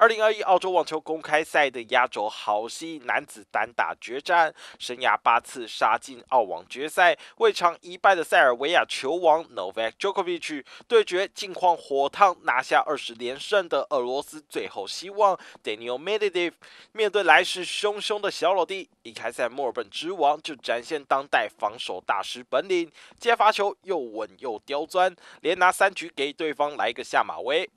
二零二一澳洲网球公开赛的压轴好戏——男子单打决战。生涯八次杀进澳网决赛未尝一败的塞尔维亚球王 Novak Djokovic 对决近况火烫、拿下二十连胜的俄罗斯最后希望 d a n i e l Medvedev。面对来势汹汹的小老弟，一开赛墨尔本之王就展现当代防守大师本领，接发球又稳又刁钻，连拿三局给对方来个下马威。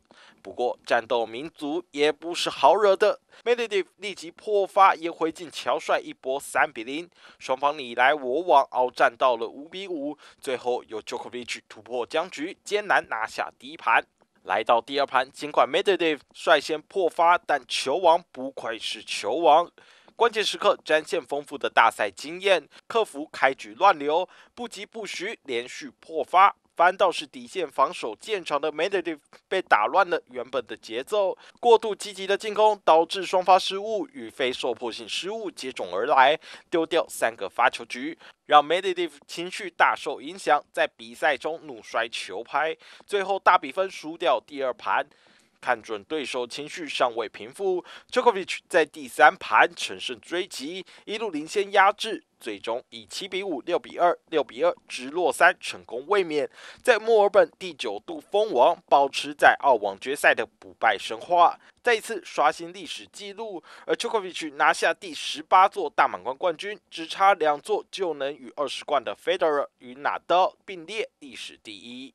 不过，战斗民族也不是好惹的。Medvedev 立即破发，也回敬乔帅一波三比零。双方你来我往，鏖战到了五比五。最后由 Jokovic 突破僵局，艰难拿下第一盘。来到第二盘，尽管 Medvedev 率先破发，但球王不愧是球王，关键时刻展现丰富的大赛经验，克服开局乱流，不疾不徐，连续破发。反倒是底线防守见长的 Medvedev 被打乱了原本的节奏，过度积极的进攻导致双发失误与非受迫性失误接踵而来，丢掉三个发球局，让 Medvedev 情绪大受影响，在比赛中怒摔球拍，最后大比分输掉第二盘。看准对手情绪尚未平复 c h o k o v i h 在第三盘乘胜追击，一路领先压制，最终以七比五、六比二、六比二直落三成功卫冕，在墨尔本第九度封王，保持在澳网决赛的不败神话，再一次刷新历史纪录，而 c h o k o v i h 拿下第十八座大满贯冠军，只差两座就能与二十冠的 Federer 与纳德并列历史第一。